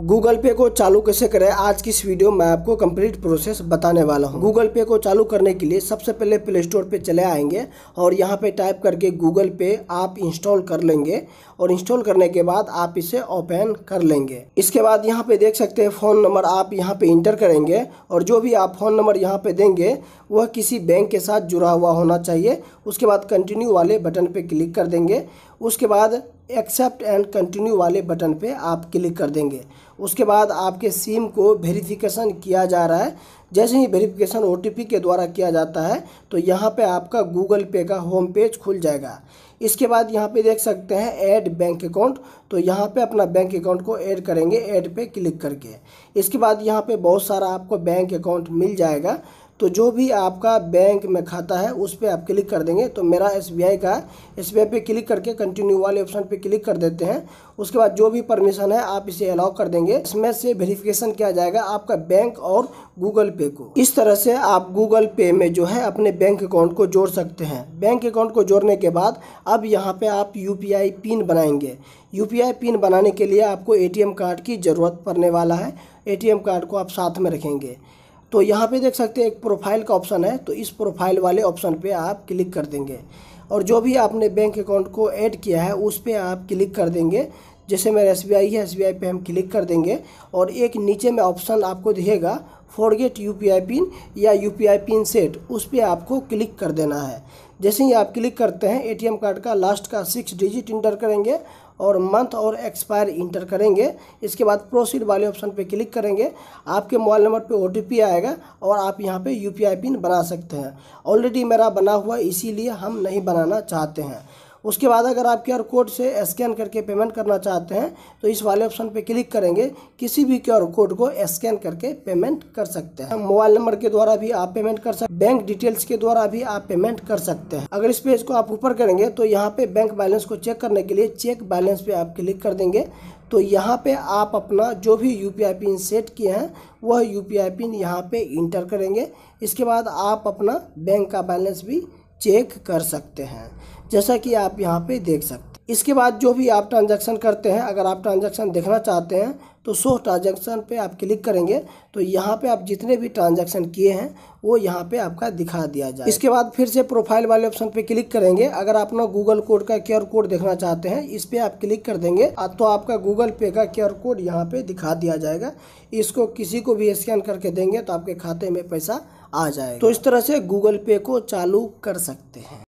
Google पे को चालू कैसे करें आज की इस वीडियो में आपको कंप्लीट प्रोसेस बताने वाला हूं गूगल पे को चालू करने के लिए सबसे पहले प्ले स्टोर पर चले आएंगे और यहां पे टाइप करके गूगल पे आप इंस्टॉल कर लेंगे और इंस्टॉल करने के बाद आप इसे ओपन कर लेंगे इसके बाद यहां पे देख सकते हैं फ़ोन नंबर आप यहाँ पर इंटर करेंगे और जो भी आप फ़ोन नंबर यहाँ पर देंगे वह किसी बैंक के साथ जुड़ा हुआ होना चाहिए उसके बाद कंटिन्यू वाले बटन पर क्लिक कर देंगे उसके बाद एक्सेप्ट एंड कंटिन्यू वाले बटन पे आप क्लिक कर देंगे उसके बाद आपके सिम को वेरिफिकेशन किया जा रहा है जैसे ही वेरिफिकेशन ओ के द्वारा किया जाता है तो यहाँ पे आपका गूगल पे का होम पेज खुल जाएगा इसके बाद यहाँ पे देख सकते हैं ऐड बैंक अकाउंट तो यहाँ पे अपना बैंक अकाउंट को ऐड करेंगे ऐड पे क्लिक करके इसके बाद यहाँ पे बहुत सारा आपको बैंक अकाउंट मिल जाएगा तो जो भी आपका बैंक में खाता है उस पर आप क्लिक कर देंगे तो मेरा एस का है एस पे क्लिक करके कंटिन्यू वाले ऑप्शन पे क्लिक कर देते हैं उसके बाद जो भी परमिशन है आप इसे अलाउ कर देंगे इसमें से वेरिफिकेशन किया जाएगा आपका बैंक और गूगल पे को इस तरह से आप गूगल पे में जो है अपने बैंक अकाउंट को जोड़ सकते हैं बैंक अकाउंट को जोड़ने के बाद अब यहाँ पर आप यू पिन बनाएंगे यू पिन बनाने के लिए आपको ए कार्ड की ज़रूरत पड़ने वाला है ए कार्ड को आप साथ में रखेंगे तो यहाँ पे देख सकते हैं एक प्रोफाइल का ऑप्शन है तो इस प्रोफाइल वाले ऑप्शन पे आप क्लिक कर देंगे और जो भी आपने बैंक अकाउंट को ऐड किया है उस पर आप क्लिक कर देंगे जैसे मेरा एस है एस पे हम क्लिक कर देंगे और एक नीचे में ऑप्शन आपको दिखेगा फॉरगेट यू पिन या यू पिन सेट उस पर आपको क्लिक कर देना है जैसे ही आप क्लिक करते हैं एटीएम कार्ड का लास्ट का सिक्स डिजिट इंटर करेंगे और मंथ और एक्सपायर इंटर करेंगे इसके बाद प्रोसीड वाले ऑप्शन पे क्लिक करेंगे आपके मोबाइल नंबर पे ओ आएगा और आप यहाँ पे यू पिन बना सकते हैं ऑलरेडी मेरा बना हुआ इसीलिए हम नहीं बनाना चाहते हैं उसके बाद अगर आप क्यू कोड से स्कैन करके पेमेंट करना चाहते हैं तो इस वाले ऑप्शन पर क्लिक करेंगे किसी भी क्यू कोड को स्कैन करके पेमेंट कर सकते हैं मोबाइल नंबर के द्वारा भी आप पेमेंट कर सकते बैंक डिटेल्स के द्वारा भी आप पेमेंट कर सकते हैं अगर इस पेज को आप ऊपर करेंगे तो यहाँ पे बैंक बैलेंस को चेक करने के लिए चेक बैलेंस पे आप क्लिक कर देंगे तो यहाँ पे आप अपना जो भी यू पिन सेट किए हैं वह यू पिन यहाँ पे इंटर करेंगे इसके बाद आप अपना बैंक का बैलेंस भी चेक कर सकते हैं जैसा कि आप यहाँ पे देख सकते हैं इसके बाद जो भी आप ट्रांजैक्शन करते हैं अगर आप ट्रांजैक्शन देखना चाहते हैं तो सो ट्रांजैक्शन पे आप क्लिक करेंगे तो यहाँ पे आप जितने भी ट्रांजैक्शन किए हैं वो यहाँ पे आपका दिखा दिया जाए इसके बाद फिर से प्रोफाइल वाले ऑप्शन पे क्लिक करेंगे अगर आप ना गूगल कोड का क्यूआर कोड देखना चाहते हैं इस पर आप क्लिक कर देंगे तो आपका गूगल पे का क्यूआर कोड यहाँ पे दिखा दिया जाएगा इसको किसी को भी स्कैन करके देंगे तो आपके खाते में पैसा आ जाएगा तो इस तरह से गूगल पे को चालू कर सकते हैं